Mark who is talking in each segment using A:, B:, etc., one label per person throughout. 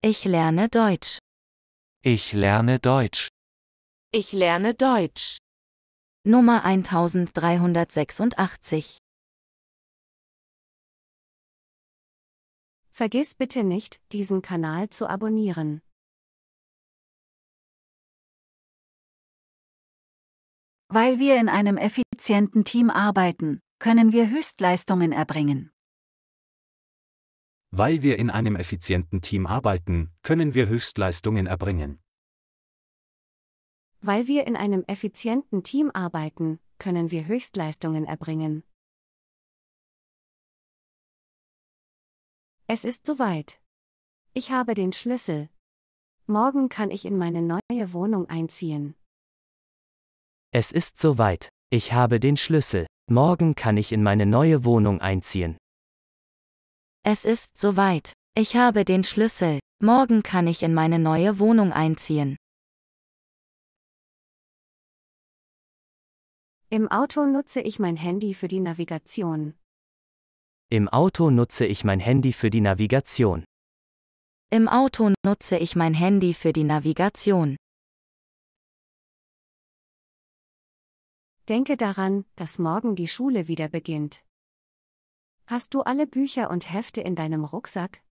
A: Ich lerne Deutsch. Ich lerne Deutsch. Ich lerne Deutsch. Nummer 1386. Vergiss bitte nicht, diesen Kanal zu abonnieren. Weil
B: wir in einem effizienten Team arbeiten, können wir Höchstleistungen erbringen.
A: Weil wir in einem effizienten Team arbeiten, können wir Höchstleistungen erbringen.
C: Weil wir in einem effizienten Team
A: arbeiten, können wir Höchstleistungen erbringen. Es ist soweit. Ich habe den Schlüssel.
C: Morgen kann ich in meine neue Wohnung einziehen.
D: Es ist soweit. Ich habe den Schlüssel. Morgen kann ich in meine neue Wohnung einziehen.
B: Es ist soweit. Ich habe den Schlüssel. Morgen kann ich in meine
A: neue Wohnung einziehen.
C: Im Auto nutze ich mein Handy für die Navigation.
D: Im Auto nutze ich mein Handy für die Navigation.
C: Im Auto nutze ich mein
A: Handy für die Navigation.
C: Denke daran, dass morgen die Schule wieder beginnt. Hast du alle Bücher und Hefte in deinem Rucksack?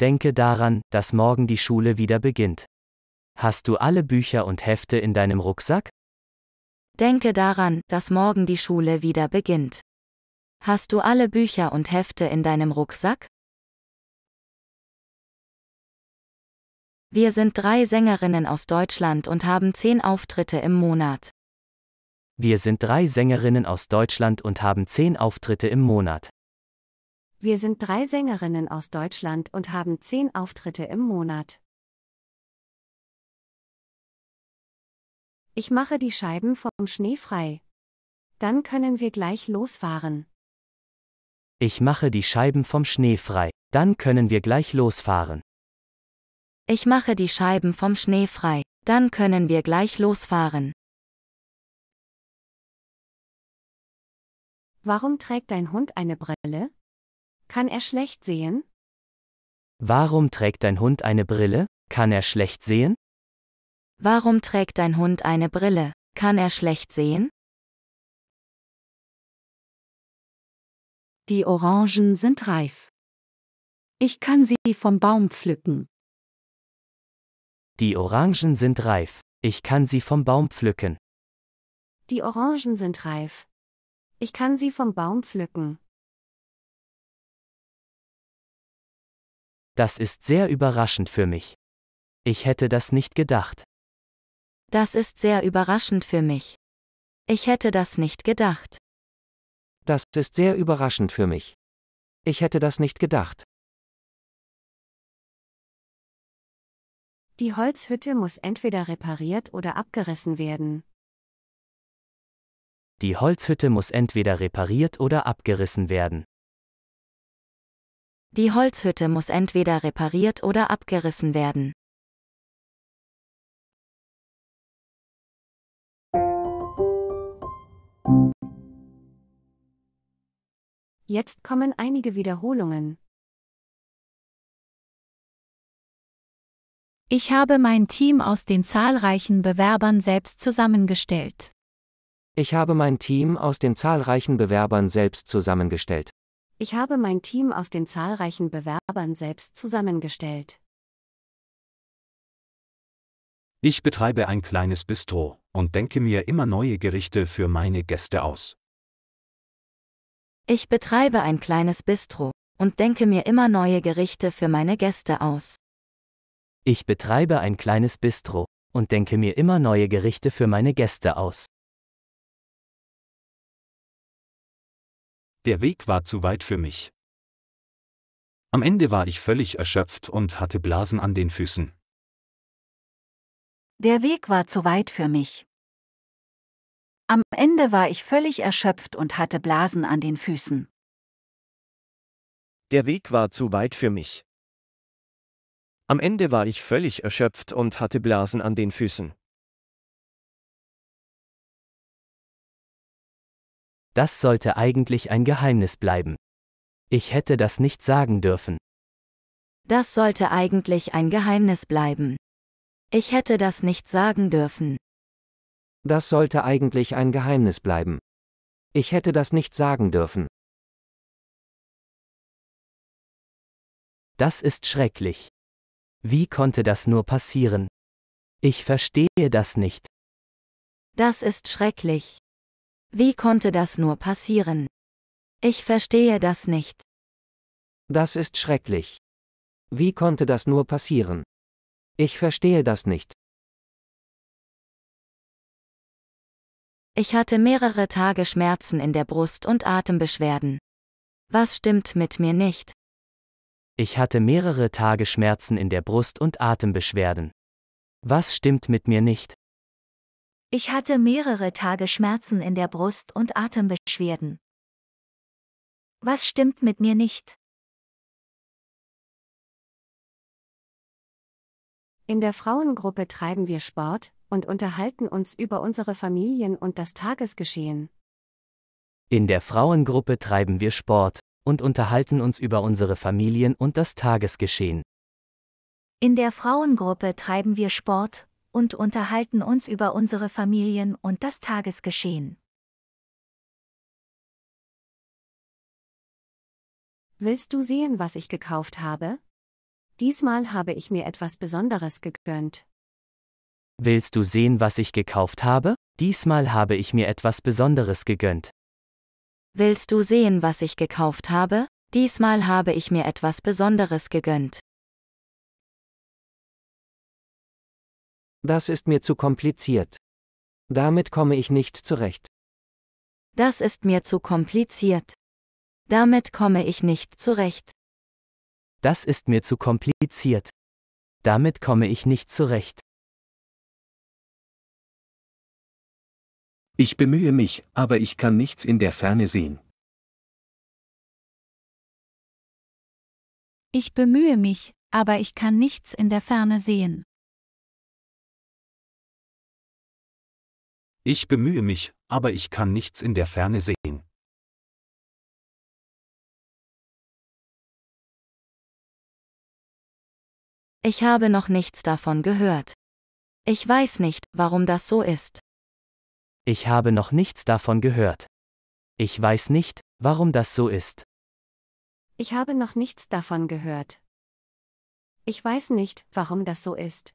D: Denke daran, dass morgen die Schule wieder beginnt. Hast du alle Bücher und Hefte in deinem Rucksack?
B: Denke daran, dass morgen die Schule wieder beginnt. Hast du alle Bücher und Hefte in deinem Rucksack? Wir sind drei Sängerinnen aus Deutschland und haben zehn Auftritte im Monat.
D: Wir sind drei Sängerinnen aus Deutschland und haben zehn Auftritte im Monat.
C: Wir sind drei Sängerinnen aus Deutschland und haben zehn Auftritte im Monat. Ich mache die Scheiben vom Schnee frei. Dann können wir gleich losfahren.
D: Ich mache die Scheiben vom Schnee frei. Dann können wir gleich losfahren.
C: Ich
B: mache die Scheiben vom Schnee frei. Dann können wir gleich losfahren.
A: Warum trägt dein Hund eine Brille?
B: Kann er schlecht sehen?
D: Warum trägt dein Hund eine Brille? Kann er schlecht sehen?
B: Warum trägt dein Hund eine Brille? Kann er schlecht
A: sehen? Die Orangen sind reif. Ich kann sie vom Baum pflücken.
D: Die Orangen sind reif. Ich kann sie vom Baum pflücken.
C: Die Orangen sind reif. Ich kann sie vom Baum pflücken.
A: Das ist sehr überraschend für mich.
D: Ich hätte das nicht gedacht.
B: Das ist sehr überraschend für mich. Ich hätte das nicht gedacht.
D: Das ist sehr überraschend für mich.
A: Ich hätte das nicht gedacht.
C: Die Holzhütte muss entweder repariert oder abgerissen werden.
D: Die Holzhütte muss entweder repariert oder abgerissen werden.
B: Die Holzhütte muss entweder repariert oder abgerissen werden.
A: Jetzt kommen einige Wiederholungen.
C: Ich habe mein Team aus den zahlreichen Bewerbern selbst zusammengestellt.
D: Ich habe mein Team aus den zahlreichen Bewerbern selbst zusammengestellt.
C: Ich habe mein Team aus den zahlreichen Bewerbern selbst zusammengestellt.
A: Ich betreibe ein kleines Bistro und denke mir immer neue Gerichte für meine Gäste aus.
B: Ich betreibe ein kleines Bistro und denke mir immer neue Gerichte für meine Gäste aus.
D: Ich betreibe ein kleines Bistro und denke mir immer neue Gerichte für meine Gäste aus.
A: Der Weg war zu weit für mich. Am Ende war ich völlig erschöpft und hatte Blasen an den Füßen. Der Weg war zu weit für mich.
B: Am Ende war ich völlig erschöpft und hatte Blasen an den Füßen.
A: Der Weg war zu weit für mich. Am Ende war ich völlig erschöpft und hatte Blasen an den Füßen.
D: Das sollte eigentlich ein Geheimnis bleiben. Ich hätte das nicht sagen dürfen.
B: Das sollte eigentlich ein Geheimnis bleiben. Ich hätte das nicht sagen dürfen.
D: Das sollte eigentlich ein Geheimnis bleiben. Ich hätte das nicht sagen dürfen.
A: Das ist schrecklich. Wie konnte das nur
D: passieren? Ich verstehe das nicht.
B: Das ist schrecklich. Wie konnte das nur passieren? Ich verstehe das nicht.
D: Das ist schrecklich. Wie konnte das nur passieren? Ich verstehe das nicht.
B: Ich hatte mehrere Tage Schmerzen in der Brust und Atembeschwerden. Was stimmt
D: mit mir nicht? Ich hatte mehrere Tage Schmerzen in der Brust und Atembeschwerden. Was stimmt mit mir nicht?
B: Ich hatte mehrere Tage Schmerzen in der Brust und Atembeschwerden. Was stimmt mit mir
A: nicht?
C: In der Frauengruppe treiben wir Sport und unterhalten uns über unsere Familien und das Tagesgeschehen.
D: In der Frauengruppe treiben wir Sport und unterhalten uns über unsere Familien und das Tagesgeschehen.
C: In der Frauengruppe
B: treiben wir Sport und unterhalten uns über unsere Familien und das Tagesgeschehen.
C: Willst du sehen, was ich gekauft habe? Diesmal habe ich mir etwas Besonderes gegönnt.
D: Willst du sehen, was ich gekauft habe? Diesmal habe ich mir etwas Besonderes gegönnt.
B: Willst du sehen, was ich gekauft habe? Diesmal habe ich mir etwas Besonderes gegönnt.
D: Das ist mir zu kompliziert. Damit komme ich nicht zurecht.
B: Das ist mir zu kompliziert. Damit komme ich nicht zurecht.
D: Das ist mir zu kompliziert. Damit komme ich
A: nicht zurecht. Ich bemühe mich, aber ich kann nichts in der Ferne sehen. Ich bemühe mich, aber ich kann nichts in der Ferne sehen. Ich bemühe mich, aber ich kann nichts in der Ferne sehen. Ich habe noch nichts davon
B: gehört. Ich weiß nicht, warum das so ist.
D: Ich habe noch nichts davon gehört. Ich weiß nicht, warum das so ist.
C: Ich habe noch nichts davon gehört. Ich weiß nicht, warum das so ist.